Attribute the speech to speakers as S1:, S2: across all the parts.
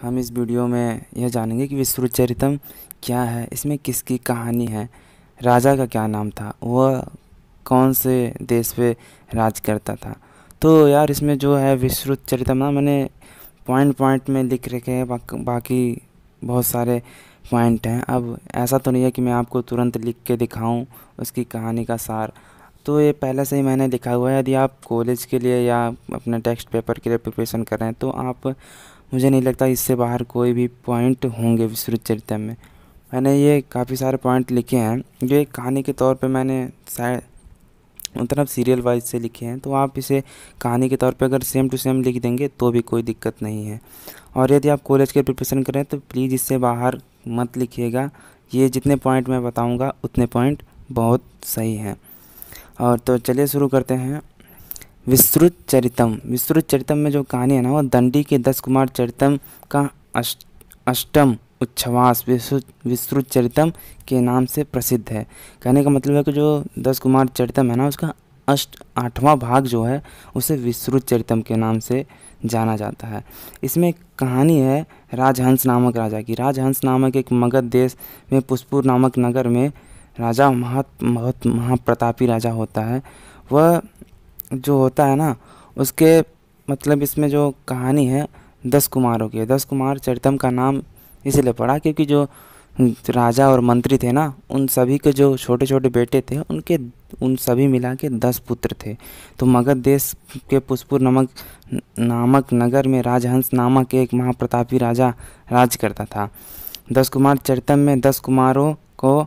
S1: हम इस वीडियो में यह जानेंगे कि विश्वचरितम चरितम क्या है इसमें किसकी कहानी है राजा का क्या नाम था वह कौन से देश पे राज करता था तो यार इसमें जो है विस्तृत चरितम ना मैंने पॉइंट पॉइंट में लिख रखे हैं बाकी बहुत सारे पॉइंट हैं अब ऐसा तो नहीं है कि मैं आपको तुरंत लिख के दिखाऊं उसकी कहानी का सार तो ये पहले से ही मैंने लिखा हुआ है यदि आप कॉलेज के लिए या अपने टेक्स्ट पेपर के लिए प्रिपरेशन कर रहे हैं तो आप मुझे नहीं लगता इससे बाहर कोई भी पॉइंट होंगे विस्तृत चरित्र में मैंने ये काफ़ी सारे पॉइंट लिखे हैं जो एक कहानी के तौर पे मैंने शायद मतलब सीरियल वाइज से लिखे हैं तो आप इसे कहानी के तौर पे अगर सेम टू सेम लिख देंगे तो भी कोई दिक्कत नहीं है और यदि आप कॉलेज के प्रिपरेशन करें तो प्लीज़ इससे बाहर मत लिखिएगा ये जितने पॉइंट मैं बताऊँगा उतने पॉइंट बहुत सही हैं और तो चलिए शुरू करते हैं विस्तृत चरितम विस्तृत चरितम में जो कहानी है ना वो दंडी के दस कुमार चरितम का अष्टम उच्छ्वास विस्तृत चरितम के नाम से प्रसिद्ध है कहने का मतलब है कि जो दस कुमार चरितम है ना उसका अष्ट आठवां भाग जो है उसे विस्तृत चरितम के नाम से जाना जाता है इसमें कहानी है राजहंस नामक राजा की राजहंस नामक एक मगध देश में पुष्पुर नामक नगर में राजा महा महाप्रतापी राजा होता है वह जो होता है ना उसके मतलब इसमें जो कहानी है दस कुमारों की है दस कुमार चरितम का नाम इसलिए पड़ा क्योंकि जो राजा और मंत्री थे ना उन सभी के जो छोटे छोटे बेटे थे उनके उन सभी मिला के दस पुत्र थे तो मगध देश के पुष्पुर नमक नामक नगर में राजहंस नामक एक महाप्रतापी राजा राज करता था दस कुमार चरितम में दस कुमारों को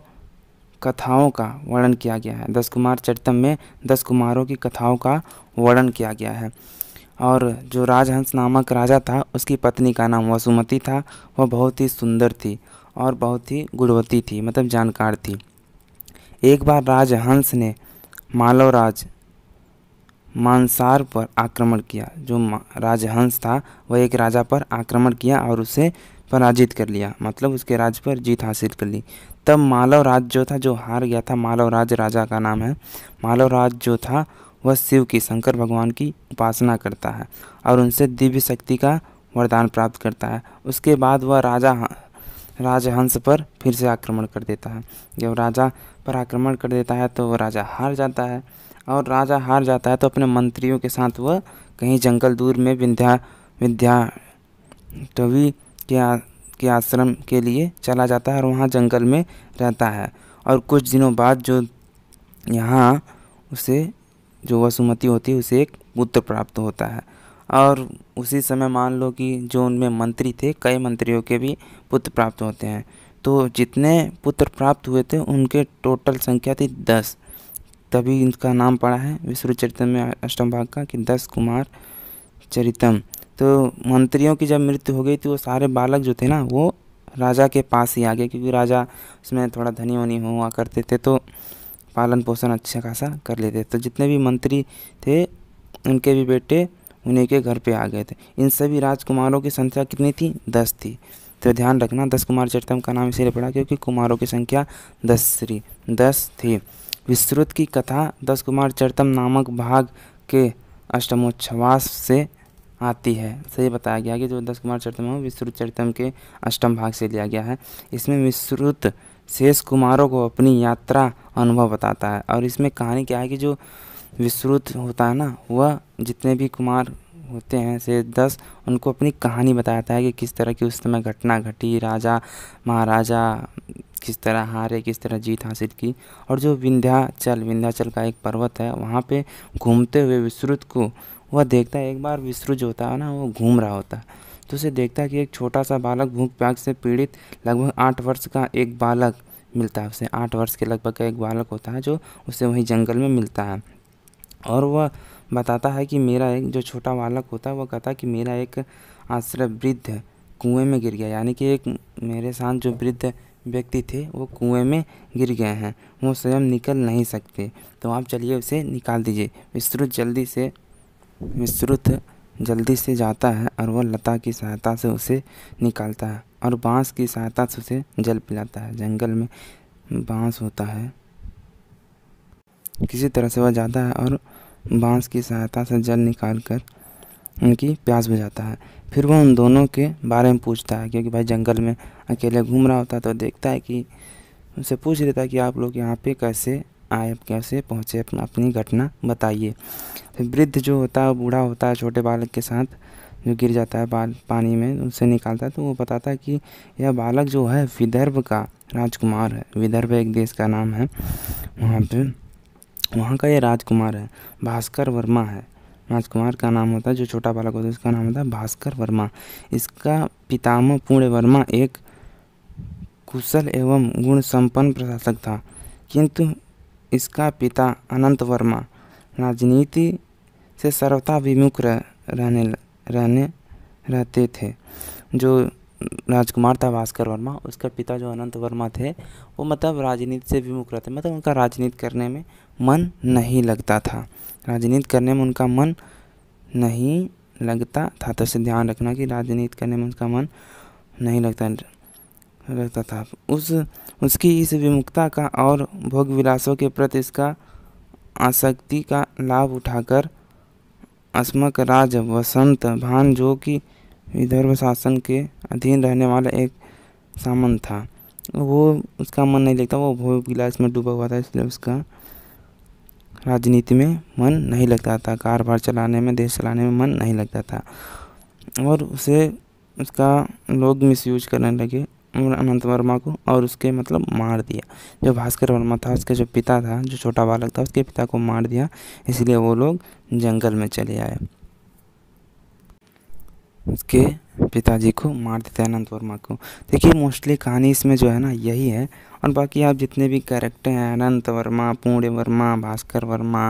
S1: कथाओं का वर्णन किया गया है दस कुमार चरितम में दस कुमारों की कथाओं का वर्णन किया गया है और जो राजहंस नामक राजा था उसकी पत्नी का नाम वसुमती था वह बहुत ही सुंदर थी और बहुत ही गुणवती थी मतलब जानकार थी एक बार राजहंस ने मालवराज मानसार पर आक्रमण किया जो राजहंस था वह एक राजा पर आक्रमण किया और उसे पराजित कर लिया मतलब उसके राज पर जीत हासिल कर ली तब मालव राज जो था जो हार गया था मालव राज राजा का नाम है मालव राज जो था वह शिव की शंकर भगवान की उपासना करता है और उनसे दिव्य शक्ति का वरदान प्राप्त करता है उसके बाद वह राजा राजहंस पर फिर से आक्रमण कर देता है जब राजा पर आक्रमण कर देता है तो वह राजा हार जाता है और राजा हार जाता है तो अपने मंत्रियों के साथ वह कहीं जंगल दूर में विंध्या विंध्या टवी के के आश्रम के लिए चला जाता है और वहाँ जंगल में रहता है और कुछ दिनों बाद जो यहाँ उसे जो वसुमती होती है उसे एक पुत्र प्राप्त होता है और उसी समय मान लो कि जो उनमें मंत्री थे कई मंत्रियों के भी पुत्र प्राप्त होते हैं तो जितने पुत्र प्राप्त हुए थे उनके टोटल संख्या थी दस तभी इनका नाम पड़ा है विश्व चरित्र में अष्टम भाग का कि दस कुमार चरितम तो मंत्रियों की जब मृत्यु हो गई तो वो सारे बालक जो थे ना वो राजा के पास ही आ गए क्योंकि राजा उसमें थोड़ा धनी वनी हुआ करते थे तो पालन पोषण अच्छा खासा कर लेते तो जितने भी मंत्री थे उनके भी बेटे उन्हीं के घर पे आ गए थे इन सभी राजकुमारों की संख्या कितनी थी दस थी तो ध्यान रखना दस कुमार चरतम का नाम इसीलिए पड़ा क्योंकि कुमारों की संख्या दस थी दस थी विस्तृत की कथा दस कुमार चरतम नामक भाग के अष्टमोच्छवास से आती है सही बताया गया है कि जो दस कुमार चरितम है विश्रुत चरितम के अष्टम भाग से लिया गया है इसमें विश्रुत शेष कुमारों को अपनी यात्रा अनुभव बताता है और इसमें कहानी क्या है कि जो विश्रुत होता है ना वह जितने भी कुमार होते हैं से दस उनको अपनी कहानी बताता है कि किस तरह की उस समय घटना घटी राजा महाराजा किस तरह हारे किस तरह जीत हासिल की और जो विंध्याचल विंध्याचल का एक पर्वत है वहाँ पे घूमते हुए विश्रुत को वह देखता है एक बार विश्रु जो होता है ना वो घूम रहा होता है तो उसे देखता है कि एक छोटा सा बालक भूख प्याग से पीड़ित लगभग आठ वर्ष का एक बालक मिलता है उसे आठ वर्ष के लगभग का एक बालक होता है जो उसे वहीं जंगल में मिलता है और वह बताता है कि मेरा एक जो छोटा बालक होता है वह कहता है कि मेरा एक आश्रय वृद्ध कुएं में गिर गया यानी कि एक मेरे साथ जो वृद्ध व्यक्ति थे वो कुएं में गिर गए हैं वो स्वयं निकल नहीं सकते तो आप चलिए उसे निकाल दीजिए विस्तृत जल्दी से मिश्रुत जल्दी से जाता है और वह लता की सहायता से उसे निकालता है और बाँस की सहायता से उसे जल पिलाता है जंगल में बाँस होता है किसी तरह से वह जाता है और बाँस की सहायता से जल निकाल कर उनकी प्यास बुझाता है फिर वह उन दोनों के बारे में पूछता है क्योंकि भाई जंगल में अकेले घूम रहा होता है तो देखता है कि उनसे पूछ लेता है कि आप लोग यहाँ पे कैसे आए कैसे पहुँचे अपनी घटना बताइए फिर वृद्ध जो होता है बूढ़ा होता है छोटे बालक के साथ जो गिर जाता है बाल पानी में उनसे निकालता है तो वो बताता है कि यह बालक जो है विदर्भ का राजकुमार है विदर्भ एक देश का नाम है वहाँ पे वहाँ का यह राजकुमार है भास्कर वर्मा है राजकुमार का नाम होता है जो छोटा बालक होता है उसका नाम होता है भास्कर वर्मा इसका पितामह पूर्ण वर्मा एक कुशल एवं गुण संपन्न प्रशासक था किंतु इसका पिता अनंत वर्मा राजनीति से सर्वथा विमुख रह, रहने रहने रहते थे जो राजकुमार था भास्कर वर्मा उसका पिता जो अनंत वर्मा थे वो मतलब राजनीति से विमुख रहते मतलब उनका राजनीति करने में मन नहीं लगता था राजनीति करने में उनका मन नहीं लगता था तो इसे ध्यान रखना कि राजनीति करने में उनका मन नहीं लगता रहता था उस उसकी इस विमुखता का और भोग विलासों के प्रति इसका आसक्ति का लाभ उठाकर अस्मक राज वसंत भान जो कि विदर्भ शासन के अधीन रहने वाला एक सामंत था वो उसका मन नहीं लगता वो भोग विलास में डूबा हुआ था इसलिए उसका राजनीति में मन नहीं लगता था कारोबार चलाने में देश चलाने में मन नहीं लगता था और उसे उसका लोग मिसयूज करने लगे अनंत वर्मा को और उसके मतलब मार दिया जो भास्कर वर्मा था उसके जो पिता था जो छोटा बालक था उसके पिता को मार दिया इसलिए वो लोग जंगल में चले आए उसके पिताजी को मार देते हैं अनंत वर्मा को देखिए मोस्टली कहानी इसमें जो है ना यही है और बाकी आप जितने भी कैरेक्टर हैं अनंत वर्मा पूर्ण वर्मा भास्कर वर्मा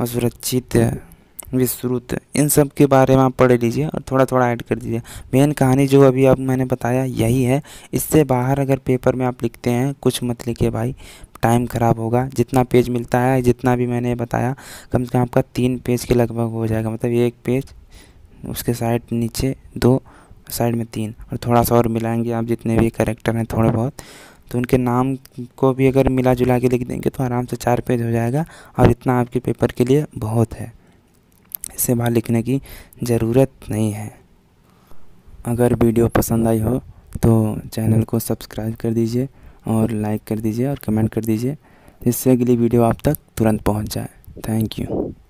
S1: और सुरक्षित विश्रुत इन सब के बारे में आप पढ़ लीजिए और थोड़ा थोड़ा ऐड कर दीजिए मेन कहानी जो अभी आप मैंने बताया यही है इससे बाहर अगर पेपर में आप लिखते हैं कुछ मत लिखे भाई टाइम ख़राब होगा जितना पेज मिलता है जितना भी मैंने बताया कम से कम आपका तीन पेज के लगभग हो जाएगा मतलब एक पेज उसके साइड नीचे दो साइड में तीन और थोड़ा सा और मिलाएंगे आप जितने भी करेक्टर हैं थोड़े बहुत तो उनके नाम को भी अगर मिला जुला के लिख देंगे तो आराम से चार पेज हो जाएगा और इतना आपके पेपर के लिए बहुत है इसे वहाँ लिखने की ज़रूरत नहीं है अगर वीडियो पसंद आई हो तो चैनल को सब्सक्राइब कर दीजिए और लाइक कर दीजिए और कमेंट कर दीजिए जिससे अगली वीडियो आप तक तुरंत पहुंच जाए थैंक यू